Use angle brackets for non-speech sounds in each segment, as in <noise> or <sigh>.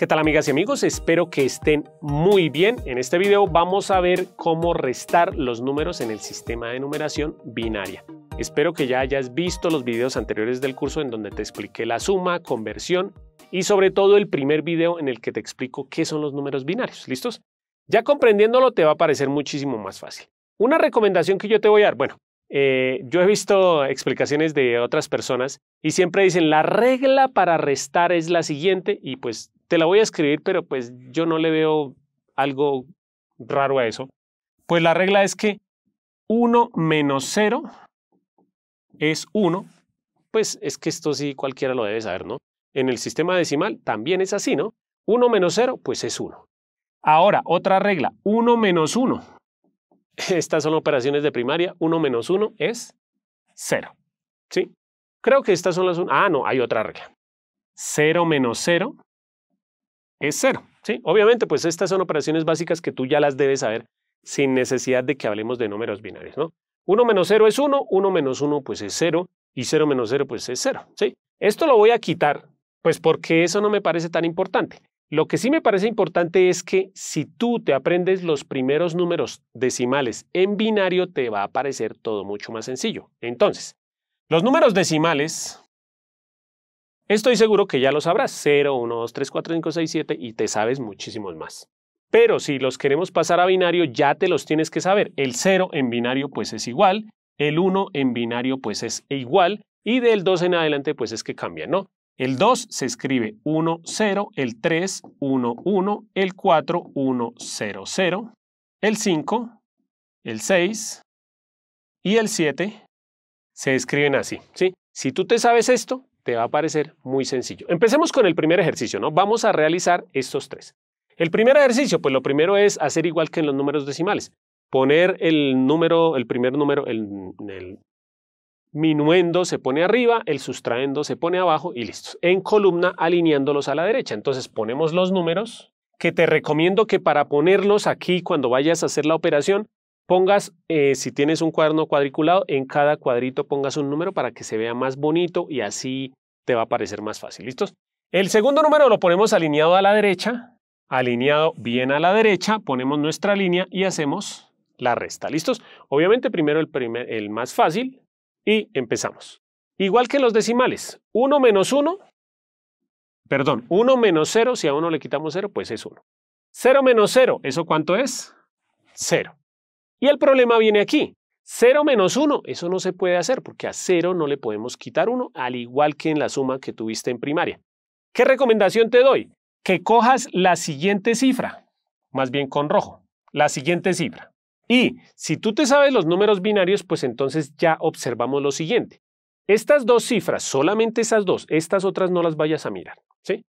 ¿Qué tal amigas y amigos? Espero que estén muy bien. En este video vamos a ver cómo restar los números en el sistema de numeración binaria. Espero que ya hayas visto los videos anteriores del curso en donde te expliqué la suma, conversión y sobre todo el primer video en el que te explico qué son los números binarios. ¿Listos? Ya comprendiéndolo te va a parecer muchísimo más fácil. Una recomendación que yo te voy a dar, bueno, eh, yo he visto explicaciones de otras personas y siempre dicen la regla para restar es la siguiente y pues te la voy a escribir, pero pues yo no le veo algo raro a eso. Pues la regla es que 1 menos 0 es 1. Pues es que esto sí cualquiera lo debe saber, ¿no? En el sistema decimal también es así, ¿no? 1 menos 0, pues es 1. Ahora, otra regla, 1 menos 1. <laughs> Estas son operaciones de primaria, 1 menos 1 es 0. ¿Sí? Creo que estas son las... Ah, no, hay otra regla. 0 menos 0 es cero. ¿sí? Obviamente, pues estas son operaciones básicas que tú ya las debes saber sin necesidad de que hablemos de números binarios. ¿no? 1 menos 0 es 1, 1 menos 1 pues es 0 y 0 menos 0 pues es 0. ¿sí? Esto lo voy a quitar pues porque eso no me parece tan importante. Lo que sí me parece importante es que si tú te aprendes los primeros números decimales en binario te va a parecer todo mucho más sencillo. Entonces, los números decimales Estoy seguro que ya lo sabrás, 0, 1, 2, 3, 4, 5, 6, 7 y te sabes muchísimos más. Pero si los queremos pasar a binario, ya te los tienes que saber. El 0 en binario pues es igual, el 1 en binario pues es igual y del 2 en adelante pues es que cambia, ¿no? El 2 se escribe 1, 0, el 3, 1, 1, el 4, 1, 0, 0, el 5, el 6 y el 7 se escriben así, ¿sí? Si tú te sabes esto, te va a parecer muy sencillo. Empecemos con el primer ejercicio, ¿no? Vamos a realizar estos tres. El primer ejercicio, pues lo primero es hacer igual que en los números decimales. Poner el número, el primer número, el, el minuendo se pone arriba, el sustraendo se pone abajo y listo. En columna alineándolos a la derecha. Entonces ponemos los números que te recomiendo que para ponerlos aquí cuando vayas a hacer la operación, pongas, eh, si tienes un cuaderno cuadriculado, en cada cuadrito pongas un número para que se vea más bonito y así le va a parecer más fácil. ¿Listos? El segundo número lo ponemos alineado a la derecha, alineado bien a la derecha, ponemos nuestra línea y hacemos la resta. ¿Listos? Obviamente primero el, primer, el más fácil y empezamos. Igual que los decimales, 1 menos 1, perdón, 1 menos 0, si a 1 le quitamos 0, pues es 1. 0 menos 0, ¿eso cuánto es? 0. Y el problema viene aquí. 0 menos 1, eso no se puede hacer porque a 0 no le podemos quitar 1, al igual que en la suma que tuviste en primaria. ¿Qué recomendación te doy? Que cojas la siguiente cifra, más bien con rojo, la siguiente cifra. Y si tú te sabes los números binarios, pues entonces ya observamos lo siguiente. Estas dos cifras, solamente esas dos, estas otras no las vayas a mirar, ¿sí?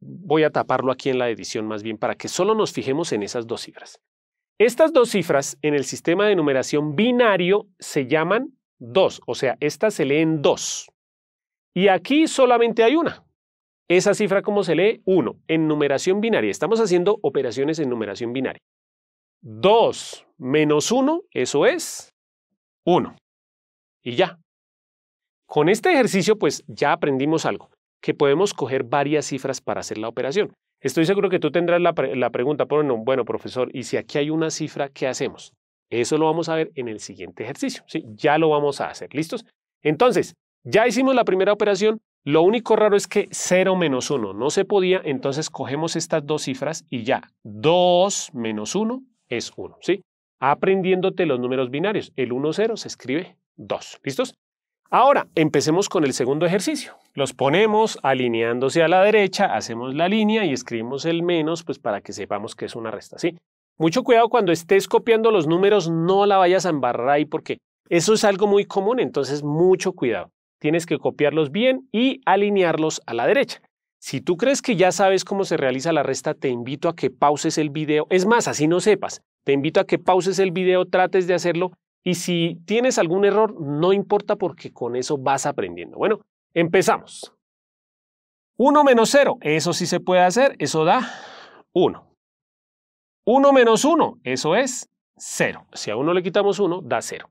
Voy a taparlo aquí en la edición más bien para que solo nos fijemos en esas dos cifras. Estas dos cifras en el sistema de numeración binario se llaman 2, o sea, estas se leen 2. Y aquí solamente hay una. Esa cifra, cómo se lee? 1, en numeración binaria. Estamos haciendo operaciones en numeración binaria. 2 menos 1, eso es 1. Y ya. Con este ejercicio, pues ya aprendimos algo, que podemos coger varias cifras para hacer la operación. Estoy seguro que tú tendrás la, pregunta por pregunta, bueno, bueno, profesor, ¿y si aquí hay una cifra, qué hacemos? Eso lo vamos a ver en el siguiente ejercicio. ¿sí? Ya lo vamos a hacer. ¿Listos? Entonces, ya hicimos la primera operación. Lo único raro es que 0 menos 1 no se podía, entonces cogemos estas dos cifras y ya 2 menos 1 es 1, ¿sí? Aprendiéndote los números binarios. El 1, 0 se escribe 2. ¿Listos? Ahora, empecemos con el segundo ejercicio. Los ponemos alineándose a la derecha, hacemos la línea y escribimos el menos pues para que sepamos que es una resta, ¿sí? Mucho cuidado cuando estés copiando los números, no la vayas a embarrar ahí porque eso es algo muy común, entonces mucho cuidado. Tienes que copiarlos bien y alinearlos a la derecha. Si tú crees que ya sabes cómo se realiza la resta, te invito a que pauses el video. Es más, así no sepas. Te invito a que pauses el video, trates de hacerlo y si tienes algún error, no importa porque con eso vas aprendiendo. Bueno, empezamos. 1 menos 0, eso sí se puede hacer, eso da 1. 1 menos 1, eso es 0. Si a 1 le quitamos 1, da 0.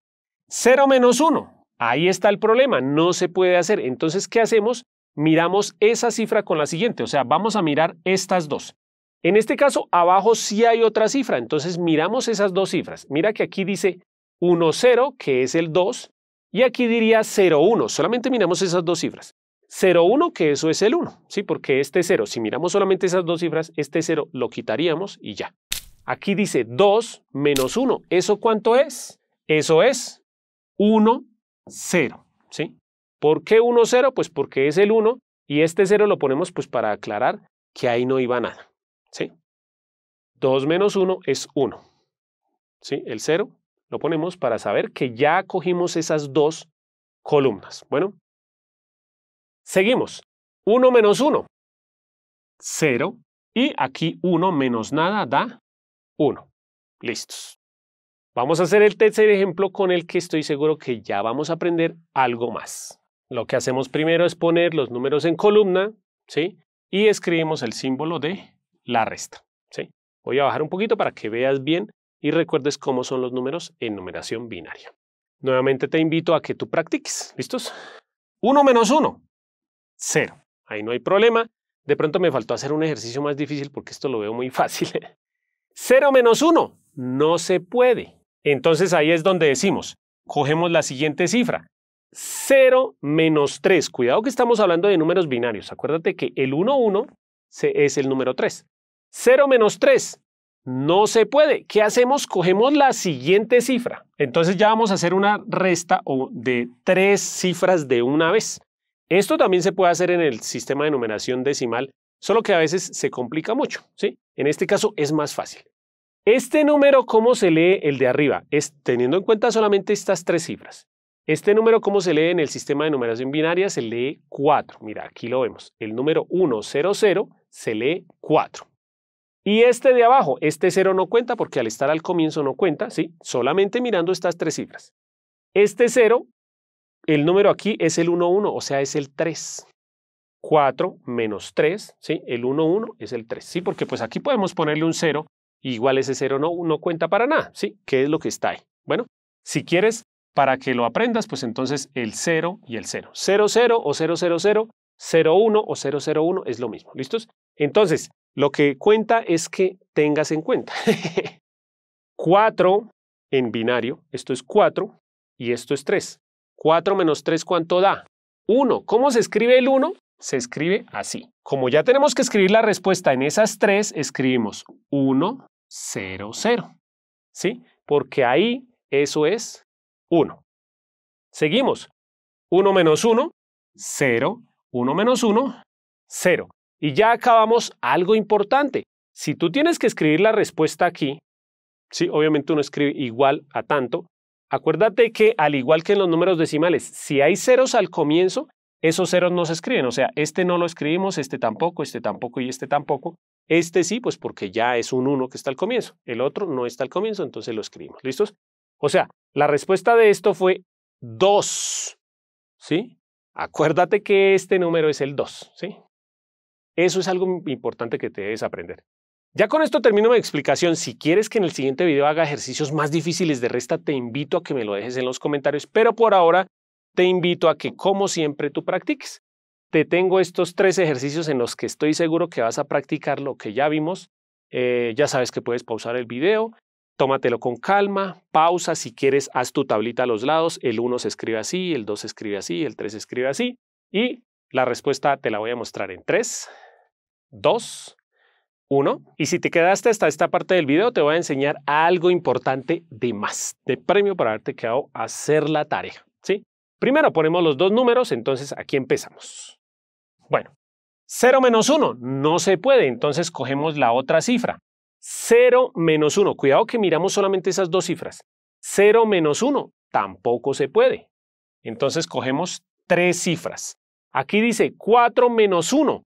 0 menos 1, ahí está el problema, no se puede hacer. Entonces, ¿qué hacemos? Miramos esa cifra con la siguiente, o sea, vamos a mirar estas dos. En este caso, abajo sí hay otra cifra, entonces miramos esas dos cifras. Mira que aquí dice 1, 0, que es el 2, y aquí diría 0, 1. Solamente miramos esas dos cifras. 0, 1, que eso es el 1, ¿sí? Porque este 0, si miramos solamente esas dos cifras, este 0 lo quitaríamos y ya. Aquí dice 2 menos 1. ¿Eso cuánto es? Eso es 1, 0, ¿sí? ¿Por qué 1, 0? Pues porque es el 1 y este 0 lo ponemos pues para aclarar que ahí no iba nada, ¿sí? 2 menos 1 es 1, ¿sí? El 0 lo ponemos para saber que ya cogimos esas dos columnas. Bueno, seguimos. 1 menos 1, 0. Y aquí 1 menos nada da 1. Listos. Vamos a hacer el tercer ejemplo con el que estoy seguro que ya vamos a aprender algo más. Lo que hacemos primero es poner los números en columna, ¿sí? Y escribimos el símbolo de la resta, ¿sí? Voy a bajar un poquito para que veas bien y recuerdes cómo son los números en numeración binaria. Nuevamente te invito a que tú practiques. ¿Listos? 1 menos 1, 0. Ahí no hay problema. De pronto me faltó hacer un ejercicio más difícil porque esto lo veo muy <laughs> fácil. 0 menos 1, no se puede. Entonces ahí es donde decimos, cogemos la siguiente cifra. 0 menos 3. Cuidado que estamos hablando de números binarios. Acuérdate que el 1, 1 es el número 3. 0 menos 3, no se puede. ¿Qué hacemos? Cogemos la siguiente cifra. Entonces ya vamos a hacer una resta de tres cifras de una vez. Esto también se puede hacer en el sistema de numeración decimal, solo que a veces se complica mucho. ¿sí? En este caso es más fácil. Este número, ¿cómo se lee el de arriba? Es teniendo en cuenta solamente estas tres cifras. Este número, ¿cómo se lee en el sistema de numeración binaria? Se lee 4. Mira, aquí lo vemos. El número 100 se lee 4. Y este de abajo, este 0 no cuenta porque al estar al comienzo no cuenta, ¿sí? Solamente mirando estas tres cifras. Este 0, el número aquí es el 1, 1, o sea, es el 3. 4 menos 3, ¿sí? El 1, 1 es el 3, ¿sí? Porque pues aquí podemos ponerle un 0, igual ese 0 no, cuenta para nada, ¿sí? ¿Qué es lo que está ahí? Bueno, si quieres, para que lo aprendas, pues entonces el 0 y el 0. 0, 0 o 0, 0, 0, 0, 1 o 0, 0, 1 es lo mismo, ¿listos? Entonces, lo que cuenta es que tengas en cuenta. 4 <laughs> en binario, esto es 4 y esto es 3. 4 menos 3, ¿cuánto da? 1. ¿Cómo se escribe el 1? Se escribe así. Como ya tenemos que escribir la respuesta en esas tres, escribimos 1, 0, 0. ¿Sí? Porque ahí eso es 1. Seguimos. 1 menos 1, 0. 1 menos 1, 0. Y ya acabamos algo importante. Si tú tienes que escribir la respuesta aquí, sí, obviamente uno escribe igual a tanto, acuérdate que al igual que en los números decimales, si hay ceros al comienzo, esos ceros no se escriben. O sea, este no lo escribimos, este tampoco, este tampoco y este tampoco. Este sí, pues porque ya es un 1 que está al comienzo. El otro no está al comienzo, entonces lo escribimos. ¿Listos? O sea, la respuesta de esto fue 2. ¿Sí? Acuérdate que este número es el 2. ¿Sí? Eso es algo importante que te debes aprender. Ya con esto termino mi explicación. Si quieres que en el siguiente video haga ejercicios más difíciles de resta, te invito a que me lo dejes en los comentarios, pero por ahora te invito a que, como siempre, tú practiques. Te tengo estos tres ejercicios en los que estoy seguro que vas a practicar lo que ya vimos. Eh, ya sabes que puedes pausar el video, tómatelo con calma, pausa, si quieres haz tu tablita a los lados, el 1 se escribe así, el 2 se escribe así, el 3 se escribe así y la respuesta te la voy a mostrar en 3, 2, 1. Y si te quedaste hasta esta parte del video, te voy a enseñar algo importante de más, de premio para haberte quedado a hacer la tarea. ¿sí? Primero ponemos los dos números, entonces aquí empezamos. Bueno, 0 menos 1 no se puede, entonces cogemos la otra cifra. 0 menos 1, cuidado que miramos solamente esas dos cifras. 0 menos 1 tampoco se puede. Entonces cogemos tres cifras. Aquí dice 4 menos 1,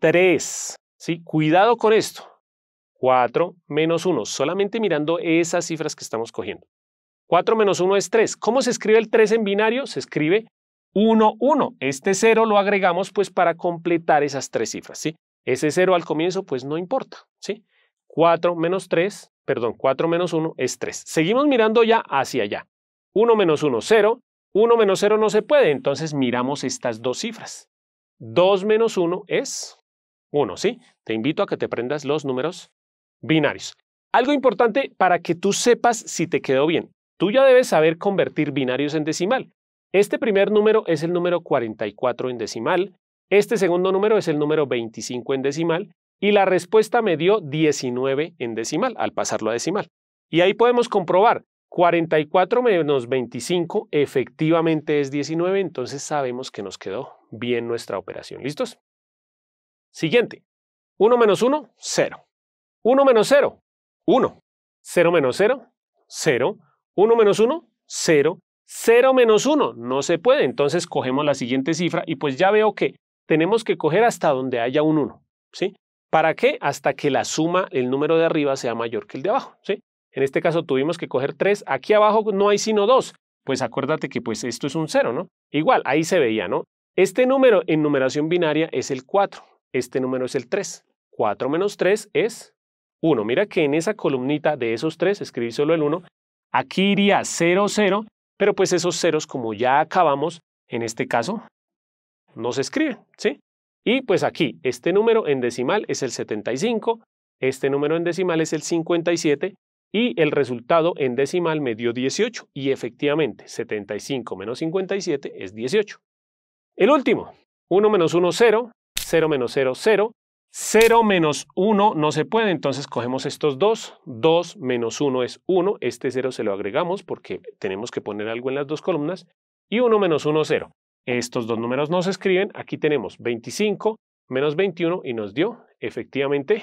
3. ¿sí? Cuidado con esto. 4 menos 1, solamente mirando esas cifras que estamos cogiendo. 4 menos 1 es 3. ¿Cómo se escribe el 3 en binario? Se escribe 1, 1. Este 0 lo agregamos pues para completar esas tres cifras, ¿sí? Ese 0 al comienzo pues no importa, ¿sí? 4 menos 3, perdón, 4 menos 1 es 3. Seguimos mirando ya hacia allá. 1 menos 1, 0. 1 menos 0 no se puede, entonces miramos estas dos cifras. 2 menos 1 es uno, ¿sí? Te invito a que te prendas los números binarios. Algo importante para que tú sepas si te quedó bien. Tú ya debes saber convertir binarios en decimal. Este primer número es el número 44 en decimal, este segundo número es el número 25 en decimal y la respuesta me dio 19 en decimal al pasarlo a decimal. Y ahí podemos comprobar, 44 menos 25 efectivamente es 19, entonces sabemos que nos quedó bien nuestra operación. ¿Listos? Siguiente. 1 menos 1, 0. 1 menos 0, 1. 0 menos 0, 0. 1 menos 1, 0. 0 menos 1, no se puede. Entonces cogemos la siguiente cifra y pues ya veo que tenemos que coger hasta donde haya un 1. ¿sí? ¿Para qué? Hasta que la suma, el número de arriba sea mayor que el de abajo. ¿sí? En este caso tuvimos que coger 3. Aquí abajo no hay sino 2. Pues acuérdate que pues esto es un 0, ¿no? Igual, ahí se veía, ¿no? Este número en numeración binaria es el 4. Este número es el 3. 4 menos 3 es 1. Mira que en esa columnita de esos 3 escribí solo el 1. Aquí iría 0, 0, pero pues esos ceros, como ya acabamos, en este caso, no se escriben, ¿sí? Y pues aquí, este número en decimal es el 75, este número en decimal es el 57 y el resultado en decimal me dio 18. Y efectivamente, 75 menos 57 es 18. El último, 1 menos 1, 0, 0 menos 0, 0. 0 menos 1 no se puede, entonces cogemos estos dos. 2 menos 1 es 1. Este 0 se lo agregamos porque tenemos que poner algo en las dos columnas. Y 1 menos 1, 0. Estos dos números no se escriben. Aquí tenemos 25 menos 21 y nos dio efectivamente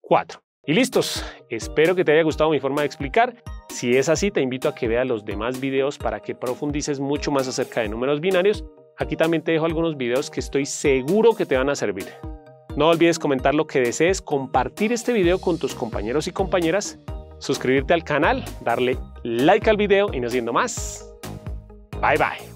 4. Y listos, espero que te haya gustado mi forma de explicar. Si es así, te invito a que veas los demás videos para que profundices mucho más acerca de números binarios Aquí también te dejo algunos videos que estoy seguro que te van a servir. No olvides comentar lo que desees, compartir este video con tus compañeros y compañeras, suscribirte al canal, darle like al video y no siendo más. Bye bye.